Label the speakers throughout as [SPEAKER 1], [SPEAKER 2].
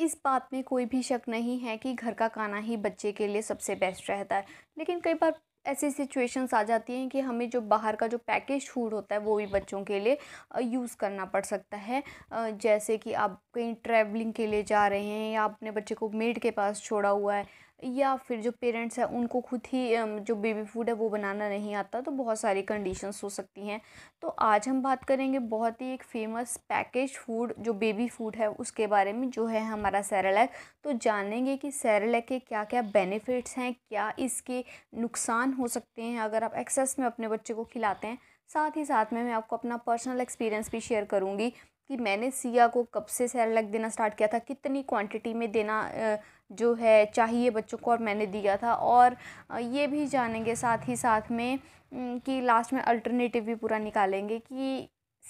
[SPEAKER 1] इस बात में कोई भी शक नहीं है कि घर का खाना ही बच्चे के लिए सबसे बेस्ट रहता है लेकिन कई बार ऐसी सिचुएशंस आ जाती हैं कि हमें जो बाहर का जो पैकेज फूड होता है वो भी बच्चों के लिए यूज़ करना पड़ सकता है जैसे कि आप कहीं ट्रैवलिंग के लिए जा रहे हैं या अपने बच्चे को मेड के पास छोड़ा हुआ है या फिर जो पेरेंट्स हैं उनको खुद ही जो बेबी फूड है वो बनाना नहीं आता तो बहुत सारी कंडीशंस हो सकती हैं तो आज हम बात करेंगे बहुत ही एक फेमस पैकेज फूड जो बेबी फूड है उसके बारे में जो है हमारा सैरलैक तो जानेंगे कि सैरलैक के क्या क्या बेनिफिट्स हैं क्या इसके नुकसान हो सकते हैं अगर आप एक्सेस में अपने बच्चे को खिलाते हैं साथ ही साथ में मैं आपको अपना पर्सनल एक्सपीरियंस भी शेयर करूँगी कि मैंने सिया को कब से सैरलैक देना स्टार्ट किया था कितनी क्वांटिटी में देना जो है चाहिए बच्चों को और मैंने दिया था और ये भी जानेंगे साथ ही साथ में कि लास्ट में अल्टरनेटिव भी पूरा निकालेंगे कि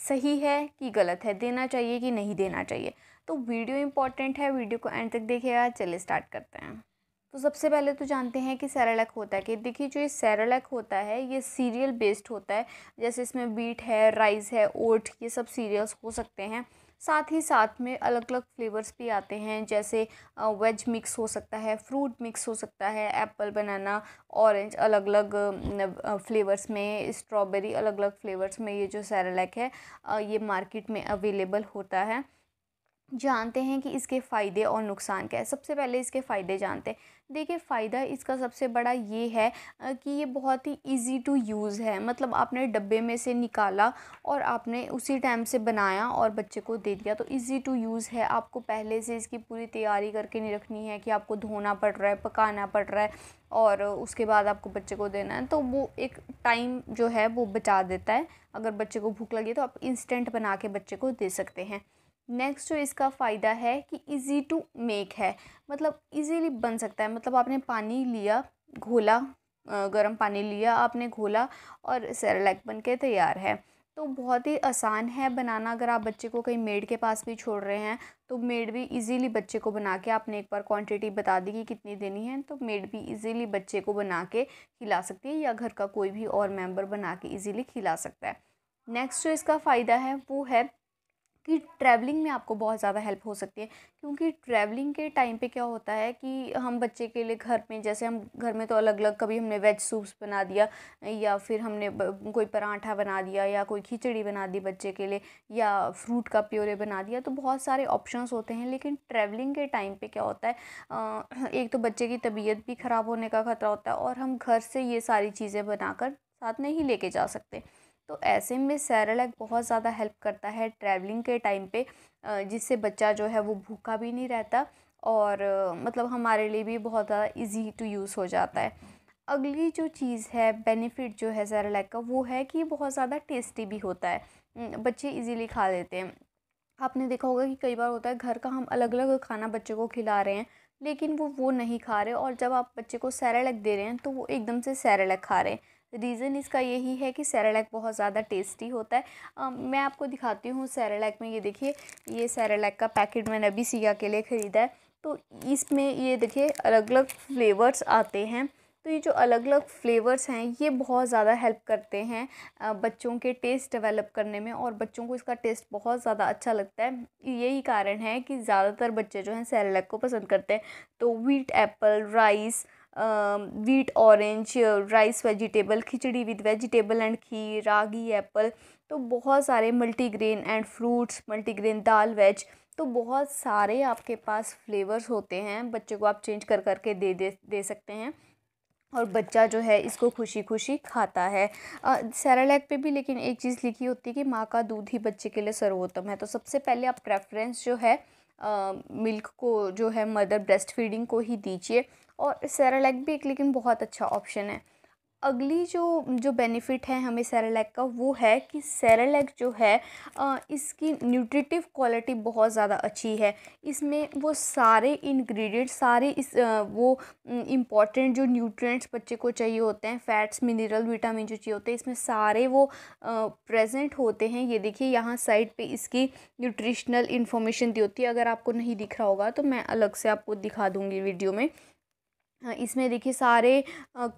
[SPEAKER 1] सही है कि गलत है देना चाहिए कि नहीं देना चाहिए तो वीडियो इम्पॉर्टेंट है वीडियो को एंड तक देखेगा चलिए स्टार्ट करते हैं तो सबसे पहले तो जानते हैं कि सैरलैक होता है कि देखिए जो ये सैरलैक होता है ये सीरियल बेस्ड होता है जैसे इसमें बीट है राइस है ओट ये सब सीरियल्स हो सकते हैं साथ ही साथ में अलग अलग फ्लेवर्स भी आते हैं जैसे वेज मिक्स हो सकता है फ्रूट मिक्स हो सकता है एप्पल बनाना ऑरेंज अलग अलग फ्लेवर्स में स्ट्रॉबेरी अलग अलग फ्लेवर्स में ये जो सैरेलैक है ये मार्केट में अवेलेबल होता है जानते हैं कि इसके फ़ायदे और नुकसान क्या है सबसे पहले इसके फ़ायदे जानते हैं देखिए फ़ायदा इसका सबसे बड़ा ये है कि ये बहुत ही इजी टू यूज़ है मतलब आपने डब्बे में से निकाला और आपने उसी टाइम से बनाया और बच्चे को दे दिया तो इजी टू यूज़ है आपको पहले से इसकी पूरी तैयारी करके नहीं रखनी है कि आपको धोना पड़ रहा है पकाना पड़ रहा है और उसके बाद आपको बच्चे को देना है तो वो एक टाइम जो है वो बचा देता है अगर बच्चे को भूख लगी तो आप इंस्टेंट बना के बच्चे को दे सकते हैं नेक्स्ट जो इसका फ़ायदा है कि इज़ी टू मेक है मतलब इजीली बन सकता है मतलब आपने पानी लिया घोला गर्म पानी लिया आपने घोला और सैरलैक बन के तैयार है तो बहुत ही आसान है बनाना अगर आप बच्चे को कहीं मेड के पास भी छोड़ रहे हैं तो मेड भी इजीली बच्चे को बना के आपने एक बार क्वांटिटी बता दी कि कितनी देनी है तो मेड भी इजीली बच्चे को बना के खिला सकती है या घर का कोई भी और मेंबर बना के इजीली खिला सकता है नेक्स्ट जो इसका फ़ायदा है वो है कि ट्रैवलिंग में आपको बहुत ज़्यादा हेल्प हो सकती है क्योंकि ट्रैवलिंग के टाइम पे क्या होता है कि हम बच्चे के लिए घर में जैसे हम घर में तो अलग अलग कभी हमने वेज सूप्स बना दिया या फिर हमने कोई पराठा बना दिया या कोई खिचड़ी बना दी बच्चे के लिए या फ्रूट का प्योरे बना दिया तो बहुत सारे ऑप्शंस होते हैं लेकिन ट्रैवलिंग के टाइम पर क्या होता है एक तो बच्चे की तबीयत भी ख़राब होने का ख़तरा होता है और हम घर से ये सारी चीज़ें बनाकर साथ नहीं लेके जा सकते तो ऐसे में सैरेलैक बहुत ज़्यादा हेल्प करता है ट्रैवलिंग के टाइम पे जिससे बच्चा जो है वो भूखा भी नहीं रहता और मतलब हमारे लिए भी बहुत ज़्यादा इजी टू यूज़ हो जाता है अगली जो चीज़ है बेनिफिट जो है सैरेलैक का वो है कि बहुत ज़्यादा टेस्टी भी होता है हम्म, बच्चे ईजीली खा लेते हैं आपने देखा होगा कि कई बार होता है घर का हम अलग अलग खाना बच्चे को खिला रहे हैं लेकिन वो वो नहीं खा रहे और जब आप बच्चे को सैरेलैक दे रहे हैं तो वो एकदम से सैरेलैक खा रहे हैं रीज़न इसका यही है कि सैरालैक बहुत ज़्यादा टेस्टी होता है आ, मैं आपको दिखाती हूँ सैरालैक में ये देखिए ये सैरालैक का पैकेट मैंने अभी सिया के लिए ख़रीदा है तो इसमें ये देखिए अलग अलग फ्लेवर्स आते हैं तो ये जो अलग अलग फ्लेवर्स हैं ये बहुत ज़्यादा हेल्प करते हैं बच्चों के टेस्ट डेवलप करने में और बच्चों को इसका टेस्ट बहुत ज़्यादा अच्छा लगता है यही कारण है कि ज़्यादातर बच्चे जो हैं सैरालैक को पसंद करते हैं तो wheat apple rice wheat orange rice vegetable khichdi with vegetable and kheer ragi apple तो बहुत सारे multigrain and fruits multigrain dal veg तो बहुत सारे आपके पास फ्लेवर्स होते हैं बच्चे को आप चेंज कर कर के दे दे दे सकते हैं और बच्चा जो है इसको खुशी खुशी खाता है सैरालैक पे भी लेकिन एक चीज़ लिखी होती है कि माँ का दूध ही बच्चे के लिए सर्वोत्तम है तो सबसे पहले आप प्रेफरेंस जो है मिल्क को जो है मदर ब्रेस्ट फीडिंग को ही दीजिए और सेरालैक भी एक लेकिन बहुत अच्छा ऑप्शन है अगली जो जो बेनिफिट है हमें सेरेलेक का वो है कि सेरेलैक जो है इसकी न्यूट्रिटिव क्वालिटी बहुत ज़्यादा अच्छी है इसमें वो सारे इंग्रेडिएंट सारे इस वो इम्पॉर्टेंट जो न्यूट्रिएंट्स बच्चे को चाहिए होते हैं फैट्स मिनरल विटामिन जो चाहिए होते हैं इसमें सारे वो प्रेजेंट होते हैं ये देखिए यहाँ साइड पर इसकी न्यूट्रिशनल इन्फॉर्मेशन दी होती है अगर आपको नहीं दिख रहा होगा तो मैं अलग से आपको दिखा दूँगी वीडियो में इसमें देखिए सारे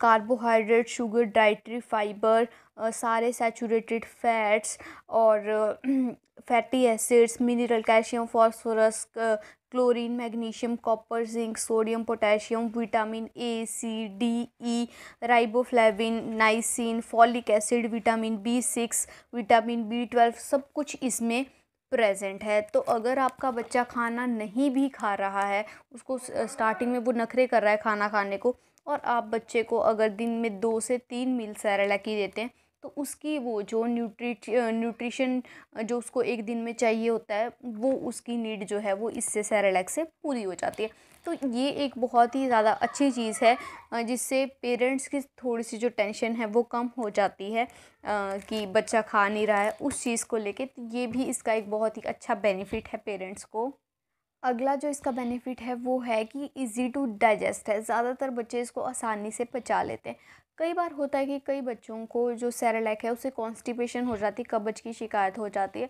[SPEAKER 1] कार्बोहाइड्रेट शुगर डाइट्री फाइबर सारे सैचुरेटेड फैट्स और fatty acids mineral calcium phosphorus chlorine magnesium copper zinc sodium potassium vitamin A C D E riboflavin niacin folic acid vitamin B six vitamin B twelve सब कुछ इसमें present है तो अगर आपका बच्चा खाना नहीं भी खा रहा है उसको स्टार्टिंग में वो नखरे कर रहा है खाना खाने को और आप बच्चे को अगर दिन में दो से तीन मील सैरला की देते हैं तो उसकी वो जो न्यूट्री न्यूट्रिशन जो उसको एक दिन में चाहिए होता है वो उसकी नीड जो है वो इससे सैरेलैक से पूरी हो जाती है तो ये एक बहुत ही ज़्यादा अच्छी चीज़ है जिससे पेरेंट्स की थोड़ी सी जो टेंशन है वो कम हो जाती है कि बच्चा खा नहीं रहा है उस चीज़ को लेके तो ये भी इसका एक बहुत ही अच्छा बेनिफिट है पेरेंट्स को अगला जो इसका बेनिफिट है वो है कि इजी टू डाइजेस्ट है ज़्यादातर बच्चे इसको आसानी से पचा लेते हैं कई बार होता है कि कई बच्चों को जो सैरेलैक है उसे कॉन्स्टिपेशन हो जाती है कब्ज की शिकायत हो जाती है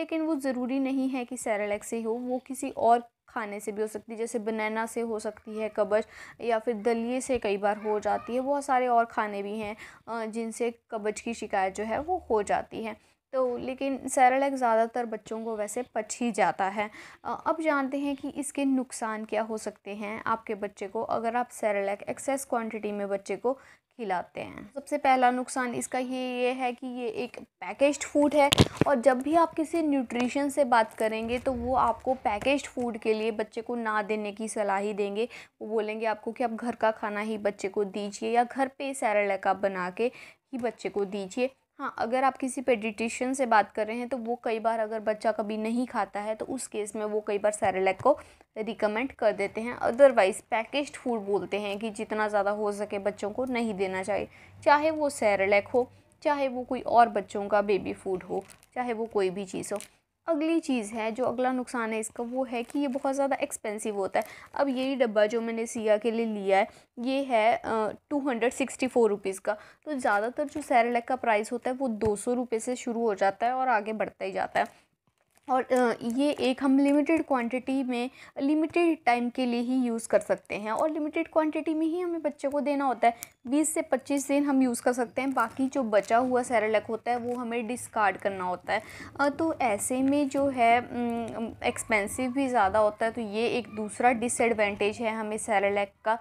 [SPEAKER 1] लेकिन वो ज़रूरी नहीं है कि सैरेलैक से हो वो किसी और खाने से भी हो सकती है जैसे बनाना से हो सकती है कब्ज़ या फिर दलिए से कई बार हो जाती है बहुत सारे और खाने भी हैं जिनसे कब्ज़ की शिकायत जो है वो हो जाती है तो लेकिन सैरलैक ज़्यादातर बच्चों को वैसे पच ही जाता है अब जानते हैं कि इसके नुकसान क्या हो सकते हैं आपके बच्चे को अगर आप सैरलैक एक्सेस क्वांटिटी में बच्चे को खिलाते हैं सबसे पहला नुकसान इसका ये ये है कि ये एक पैकेज्ड फूड है और जब भी आप किसी न्यूट्रिशन से बात करेंगे तो वो आपको पैकेज्ड फूड के लिए बच्चे को ना देने की सलाह ही देंगे वो बोलेंगे आपको कि आप घर का खाना ही बच्चे को दीजिए या घर पे सैरलैका बना के ही बच्चे को दीजिए हाँ अगर आप किसी पेडिटिशन से बात कर रहे हैं तो वो कई बार अगर बच्चा कभी नहीं खाता है तो उस केस में वो कई बार सैरेलैक को रिकमेंड कर देते हैं अदरवाइज़ पैकेज फूड बोलते हैं कि जितना ज़्यादा हो सके बच्चों को नहीं देना चाहिए चाहे वो सैरेलैक हो चाहे वो कोई और बच्चों का बेबी फूड हो चाहे वो कोई भी चीज़ हो अगली चीज़ है जो अगला नुकसान है इसका वो है कि ये बहुत ज़्यादा एक्सपेंसिव होता है अब यही डब्बा जो मैंने सिया के लिए लिया है ये है two hundred sixty four rupees का तो ज़्यादातर जो सैरेलैक का प्राइस होता है वो दो सौ रुपये से शुरू हो जाता है और आगे बढ़ता ही जाता है और ये एक हम लिमिटेड क्वांटिटी में लिमिटेड टाइम के लिए ही यूज़ कर सकते हैं और लिमिटेड क्वांटिटी में ही हमें बच्चे को देना होता है 20 से 25 दिन हम यूज़ कर सकते हैं बाकी जो बचा हुआ सैरेलक होता है वो हमें डिस्कार्ड करना होता है तो ऐसे में जो है एक्सपेंसिव भी ज़्यादा होता है तो ये एक दूसरा डिसएडवेंटेज है हमें सैरलैक का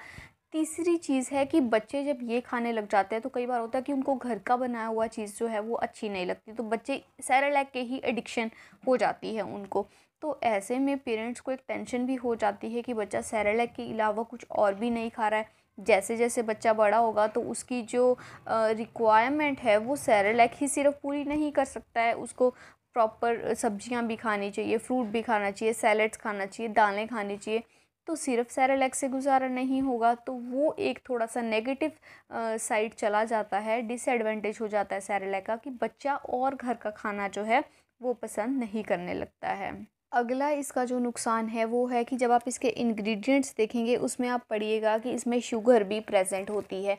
[SPEAKER 1] तीसरी चीज़ है कि बच्चे जब ये खाने लग जाते हैं तो कई बार होता है कि उनको घर का बनाया हुआ चीज़ जो है वो अच्छी नहीं लगती तो बच्चे सैरेलैक के ही एडिक्शन हो जाती है उनको तो ऐसे में पेरेंट्स को एक टेंशन भी हो जाती है कि बच्चा सैरेलैक के अलावा कुछ और भी नहीं खा रहा है जैसे जैसे बच्चा बड़ा होगा तो उसकी जो रिक्वायरमेंट है वो सैरेलैक ही सिर्फ पूरी नहीं कर सकता है उसको प्रॉपर सब्जियां भी खानी चाहिए फ्रूट भी खाना चाहिए सैलड्स खाना चाहिए दालें खानी चाहिए तो सिर्फ सैरेलैक से गुजारा नहीं होगा तो वो एक थोड़ा सा नेगेटिव साइड चला जाता है डिसएडवांटेज हो जाता है सैरेलैक का कि बच्चा और घर का खाना जो है वो पसंद नहीं करने लगता है अगला इसका जो नुकसान है वो है कि जब आप इसके इंग्रेडिएंट्स देखेंगे उसमें आप पढ़िएगा कि इसमें शुगर भी प्रेजेंट होती है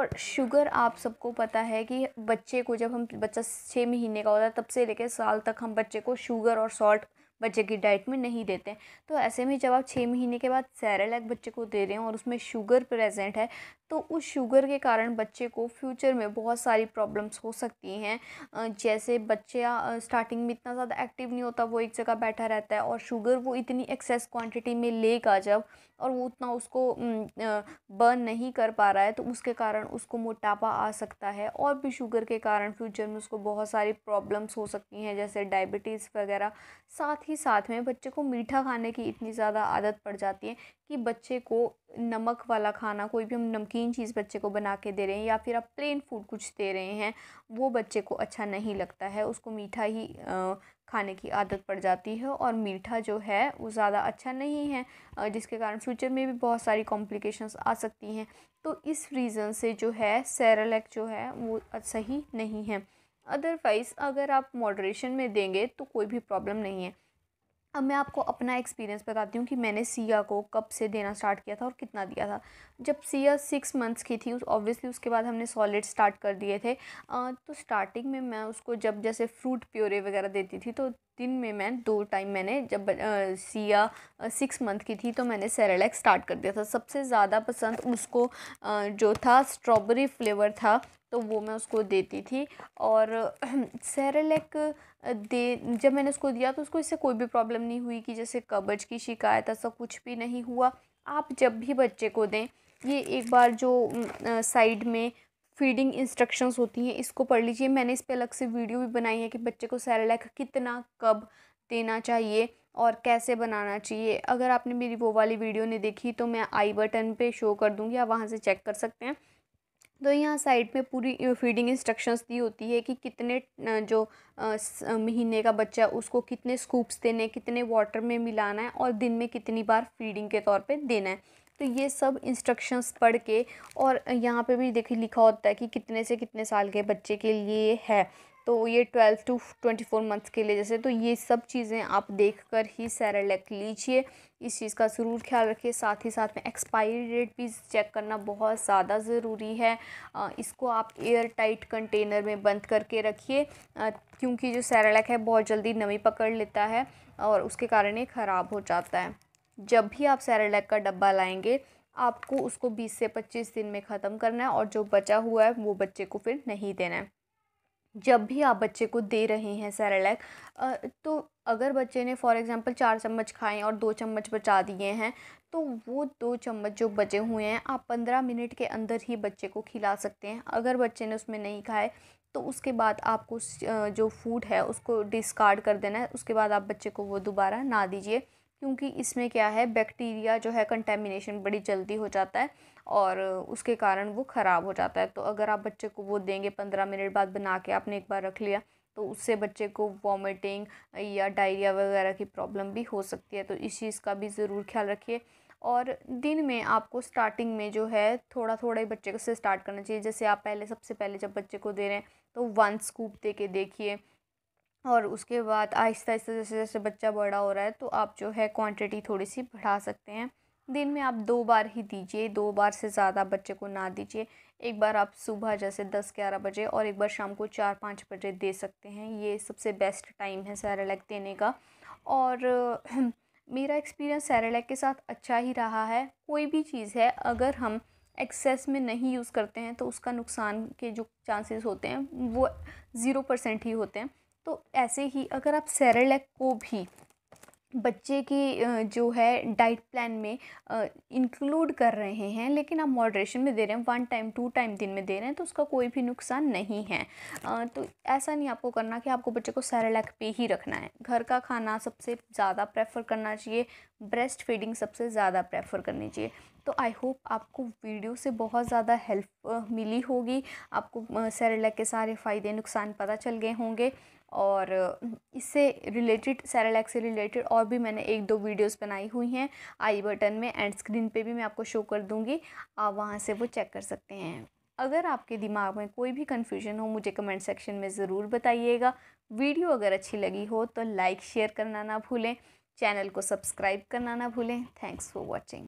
[SPEAKER 1] और शुगर आप सबको पता है कि बच्चे को जब हम बच्चा छः महीने का होता है तब से लेकर साल तक हम बच्चे को शुगर और सॉल्ट बच्चे की डाइट में नहीं देते तो ऐसे में जब आप छः महीने के बाद सैरेलैक बच्चे को दे रहे हो और उसमें शुगर प्रेजेंट है तो उस शुगर के कारण बच्चे को फ्यूचर में बहुत सारी प्रॉब्लम्स हो सकती हैं जैसे बच्चे स्टार्टिंग में इतना ज़्यादा एक्टिव नहीं होता वो एक जगह बैठा रहता है और शुगर वो इतनी एक्सेस क्वांटिटी में लेगा जब और वो उतना उसको बर्न नहीं कर पा रहा है तो उसके कारण उसको मोटापा आ सकता है और भी शुगर के कारण फ्यूचर में उसको बहुत सारी प्रॉब्लम्स हो सकती हैं जैसे डायबिटीज़ वगैरह साथ ही साथ में बच्चे को मीठा खाने की इतनी ज़्यादा आदत पड़ जाती है कि बच्चे को नमक वाला खाना कोई भी हम नमकीन चीज़ बच्चे को बना के दे रहे हैं या फिर आप प्लेन फूड कुछ दे रहे हैं वो बच्चे को अच्छा नहीं लगता है उसको मीठा ही खाने की आदत पड़ जाती है और मीठा जो है वो ज़्यादा अच्छा नहीं है जिसके कारण फ्यूचर में भी बहुत सारी कॉम्प्लिकेशंस आ सकती हैं तो इस रीज़न से जो है सैरलैक जो है वो सही नहीं है अदरवाइज़ अगर आप मॉडरेशन में देंगे तो कोई भी प्रॉब्लम नहीं है अब मैं आपको अपना एक्सपीरियंस बताती हूँ कि मैंने सिया को कब से देना स्टार्ट किया था और कितना दिया था जब सिया सिक्स मंथ्स की थी ऑब्वियसली उस, उसके बाद हमने सॉलिड स्टार्ट कर दिए थे आ, तो स्टार्टिंग में मैं उसको जब जैसे फ्रूट प्योरे वगैरह देती थी तो दिन में मैं दो टाइम मैंने जब सिया सिक्स मंथ की थी तो मैंने सेरेलैक स्टार्ट कर दिया था सबसे ज़्यादा पसंद उसको आ, जो था स्ट्रॉबेरी फ्लेवर था तो वो मैं उसको देती थी और सेरेलैक दे जब मैंने उसको दिया तो उसको इससे कोई भी प्रॉब्लम नहीं हुई कि जैसे कब्ज की शिकायत ऐसा कुछ भी नहीं हुआ आप जब भी बच्चे को दें ये एक बार जो साइड में फीडिंग इंस्ट्रक्शंस होती हैं इसको पढ़ लीजिए मैंने इस पर अलग से वीडियो भी बनाई है कि बच्चे को सैरलैक कितना कब देना चाहिए और कैसे बनाना चाहिए अगर आपने मेरी वो वाली वीडियो नहीं देखी तो मैं आई बटन पे शो कर दूँगी आप वहाँ से चेक कर सकते हैं तो यहाँ साइड में पूरी फीडिंग इंस्ट्रक्शंस दी होती है कि कितने जो महीने का बच्चा है उसको कितने स्कूप्स देने कितने वाटर में मिलाना है और दिन में कितनी बार फीडिंग के तौर पे देना है तो ये सब इंस्ट्रक्शंस पढ़ के और यहाँ पे भी देखिए लिखा होता है कि कितने से कितने साल के बच्चे के लिए है तो ये twelve to twenty four months के लिए जैसे तो ये सब चीज़ें आप देख कर ही सैरेलेक लीजिए इस चीज़ का ज़रूर ख्याल रखिए साथ ही साथ में एक्सपायरी डेट भी चेक करना बहुत ज़्यादा ज़रूरी है इसको आप एयर टाइट कंटेनर में बंद करके रखिए क्योंकि जो सैरेलेक है बहुत जल्दी नमी पकड़ लेता है और उसके कारण ये ख़राब हो जाता है जब भी आप सैरेलैक का डब्बा लाएंगे आपको उसको 20 से 25 दिन में ख़त्म करना है और जो बचा हुआ है वो बच्चे को फिर नहीं देना है जब भी आप बच्चे को दे रहे हैं सैरेलैक तो अगर बच्चे ने फॉर एग्ज़ाम्पल चार चम्मच खाए और दो चम्मच बचा दिए हैं तो वो दो चम्मच जो बचे हुए हैं आप पंद्रह मिनट के अंदर ही बच्चे को खिला सकते हैं अगर बच्चे ने उसमें नहीं खाए तो उसके बाद आपको जो फूड है उसको डिस्कार्ड कर देना है उसके बाद आप बच्चे को वो दोबारा ना दीजिए क्योंकि इसमें क्या है बैक्टीरिया जो है कंटेमिनेशन बड़ी जल्दी हो जाता है और उसके कारण वो ख़राब हो जाता है तो अगर आप बच्चे को वो देंगे पंद्रह मिनट बाद बना के आपने एक बार रख लिया तो उससे बच्चे को वॉमिटिंग या डायरिया वगैरह की प्रॉब्लम भी हो सकती है तो इस चीज़ का भी ज़रूर ख्याल रखिए और दिन में आपको स्टार्टिंग में जो है थोड़ा थोड़ा ही बच्चे को से स्टार्ट करना चाहिए जैसे आप पहले सबसे पहले जब बच्चे को दे रहे हैं तो वन स्कूप दे के देखिए और उसके बाद आहिस्ता आहिस्ता जैसे जैसे बच्चा बड़ा हो रहा है तो आप जो है क्वांटिटी थोड़ी सी बढ़ा सकते हैं दिन में आप दो बार ही दीजिए दो बार से ज़्यादा बच्चे को ना दीजिए एक बार आप सुबह जैसे दस ग्यारह बजे और एक बार शाम को चार पाँच बजे दे सकते हैं ये सबसे बेस्ट टाइम है सैरेलैक देने का और मेरा एक्सपीरियंस सैरेलैक के साथ अच्छा ही रहा है कोई भी चीज़ है अगर हम एक्सेस में नहीं यूज़ करते हैं तो उसका नुकसान के जो चांसेस होते हैं वो ज़ीरो परसेंट ही होते हैं तो ऐसे ही अगर आप सेरेलैक को भी बच्चे की जो है डाइट प्लान में इंक्लूड कर रहे हैं लेकिन आप मॉडरेशन में दे रहे हैं वन टाइम टू टाइम दिन में दे रहे हैं तो उसका कोई भी नुकसान नहीं है तो ऐसा नहीं आपको करना कि आपको बच्चे को सैरेलैक पे ही रखना है घर का खाना सबसे ज़्यादा प्रेफर करना चाहिए ब्रेस्ट फीडिंग सबसे ज़्यादा प्रेफर करनी चाहिए तो आई होप आपको वीडियो से बहुत ज़्यादा हेल्प मिली होगी आपको सेरेलैक के सारे फ़ायदे नुकसान पता चल गए होंगे और इससे रिलेटेड सैरेलैक से रिलेटेड और भी मैंने एक दो वीडियोस बनाई हुई हैं आई बटन में एंड स्क्रीन पे भी मैं आपको शो कर दूँगी आप वहाँ से वो चेक कर सकते हैं अगर आपके दिमाग में कोई भी कन्फ्यूजन हो मुझे कमेंट सेक्शन में ज़रूर बताइएगा वीडियो अगर अच्छी लगी हो तो लाइक शेयर करना ना भूलें चैनल को सब्सक्राइब करना ना भूलें थैंक्स फॉर वॉचिंग